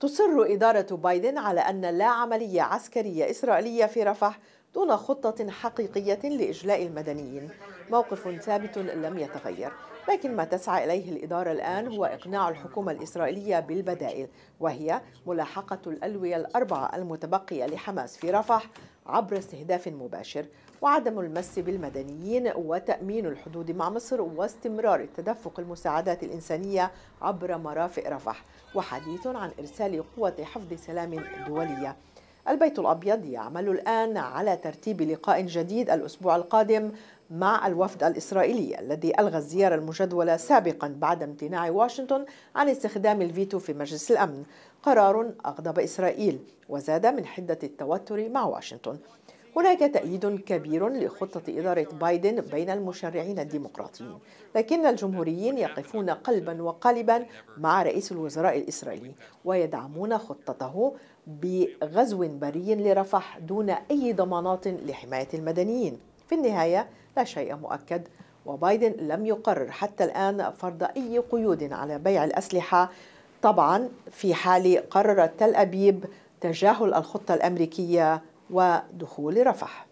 تصر إدارة بايدن على أن لا عملية عسكرية إسرائيلية في رفح دون خطة حقيقية لإجلاء المدنيين موقف ثابت لم يتغير لكن ما تسعى إليه الإدارة الآن هو إقناع الحكومة الإسرائيلية بالبدائل وهي ملاحقة الألوية الأربعة المتبقية لحماس في رفح عبر استهداف مباشر وعدم المس بالمدنيين وتأمين الحدود مع مصر واستمرار تدفق المساعدات الإنسانية عبر مرافق رفح وحديث عن إرسال قوة حفظ سلام دولية البيت الابيض يعمل الان على ترتيب لقاء جديد الاسبوع القادم مع الوفد الاسرائيلي الذي الغى الزياره المجدوله سابقا بعد امتناع واشنطن عن استخدام الفيتو في مجلس الامن قرار اغضب اسرائيل وزاد من حده التوتر مع واشنطن هناك تأييد كبير لخطة إدارة بايدن بين المشرعين الديمقراطيين لكن الجمهوريين يقفون قلبا وقالبا مع رئيس الوزراء الإسرائيلي ويدعمون خطته بغزو بري لرفح دون أي ضمانات لحماية المدنيين في النهاية لا شيء مؤكد وبايدن لم يقرر حتى الآن فرض أي قيود على بيع الأسلحة طبعا في حال قررت تل أبيب تجاهل الخطة الأمريكية ودخول رفح